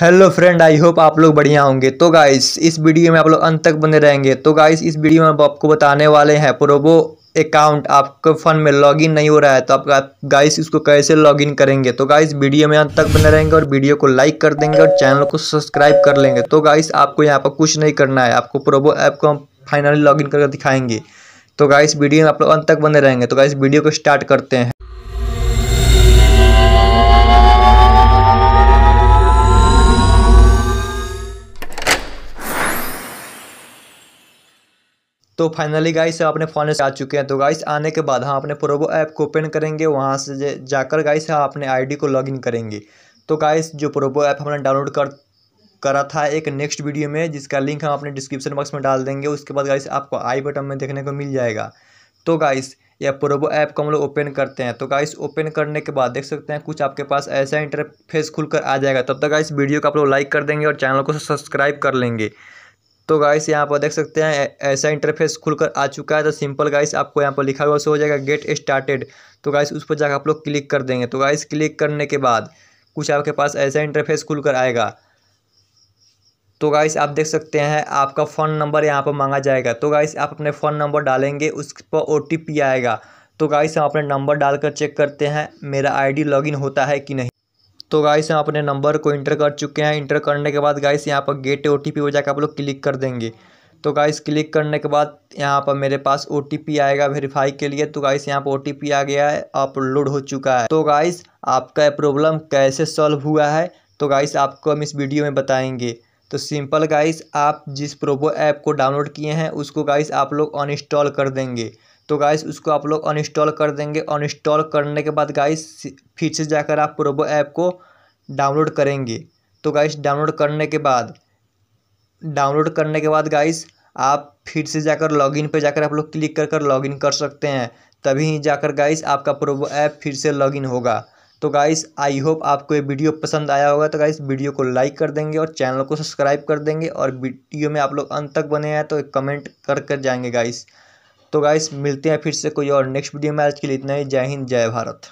hello friend I hope आप लोग बढ़िया होंगे तो गाइस इस वीडियो में आप लोग अंत तक बने रहेंगे तो गाइस इस वीडियो में आपको बताने वाले हैं प्रोबो अकाउंट आपके फ़ोन में लॉगिन नहीं हो रहा है तो आप गाइस इसको कैसे लॉगिन करेंगे तो गाइस वीडियो में अंत तक बने रहेंगे और वीडियो को लाइक कर देंगे और चैनल को सब्सक्राइब कर लेंगे तो गाइस आपको यहाँ पर कुछ नहीं करना है आपको प्रोबो ऐप को हम फाइनली लॉगिन करके दिखाएंगे तो गाइस वीडियो में आप लोग अंत तक बने रहेंगे तो गाइस वीडियो को स्टार्ट करते हैं तो फाइनली गाइस अपने फ़ोन से आ चुके हैं तो गाइस आने के बाद हम हाँ अपने प्रोबो ऐप को ओपन करेंगे वहाँ से जाकर गाइस हम हाँ अपने आईडी को लॉगिन करेंगे तो गाइस जो प्रोबो ऐप हमने डाउनलोड कर करा था एक नेक्स्ट वीडियो में जिसका लिंक हम अपने डिस्क्रिप्शन बॉक्स में डाल देंगे उसके बाद गाइस आपको आई बटन में देखने को मिल जाएगा तो गाइस या प्रोबो ऐप को हम लोग ओपन करते हैं तो गाइस ओपन करने के बाद देख सकते हैं कुछ आपके पास ऐसा इंटरफेस खुलकर आ जाएगा तब तक गाइस वीडियो को आप लोग लाइक कर देंगे और चैनल को सब्सक्राइब कर लेंगे तो गाइस यहाँ पर देख सकते हैं ऐसा इंटरफेस खुलकर आ चुका है तो सिंपल गाइस आपको यहाँ पर लिखा हुआ सो हो जाएगा गेट स्टार्टेड तो गाइस उस पर जाकर आप लोग क्लिक कर देंगे तो गाइस क्लिक करने के बाद कुछ आपके पास ऐसा इंटरफेस खुलकर आएगा तो गाइस आप देख सकते हैं आपका फ़ोन नंबर यहाँ पर मांगा जाएगा तो गाइस आप अपने फ़ोन नंबर डालेंगे उस पर ओ आएगा तो गाइस हम अपने नंबर डालकर चेक करते हैं मेरा आई डी होता है कि नहीं तो गाइस हम अपने नंबर को इंटर कर चुके हैं इंटर करने के बाद गाइस यहाँ पर गेट ओ टी पी हो जाकर आप लोग क्लिक कर देंगे तो गाइस क्लिक करने के बाद यहाँ पर मेरे पास ओ आएगा वेरीफाई के लिए तो गाइस यहाँ पर ओ आ गया है अपलोड हो चुका है तो गाइस आपका प्रॉब्लम कैसे सॉल्व हुआ है तो गाइस आपको हम इस वीडियो में बताएंगे तो सिंपल गाइस आप जिस प्रोबो ऐप को डाउनलोड किए हैं उसको गाइस आप लोग अनइंस्टॉल कर देंगे तो गाइस उसको आप लोग अनइंस्टॉल कर देंगे अनइंस्टॉल करने के बाद गाइस फिर से जाकर आप प्रोबो ऐप को डाउनलोड करेंगे तो गाइस डाउनलोड करने के बाद डाउनलोड करने के बाद गाइस आप फिर से जाकर लॉगिन पे जाकर आप लोग क्लिक कर कर लॉगिन कर सकते हैं तभी जाकर गाइस आपका प्रोबो ऐप फिर से लॉगिन होगा तो गाइस आई होप आपको ये वीडियो पसंद आया होगा तो गाइस वीडियो को लाइक कर देंगे और चैनल को सब्सक्राइब कर देंगे और वीडियो में आप लोग अंत तक बने हैं तो एक कमेंट कर कर जाएंगे गाइस तो गाइस मिलते हैं फिर से कोई और नेक्स्ट वीडियो में आज के लिए इतना ही जय हिंद जय भारत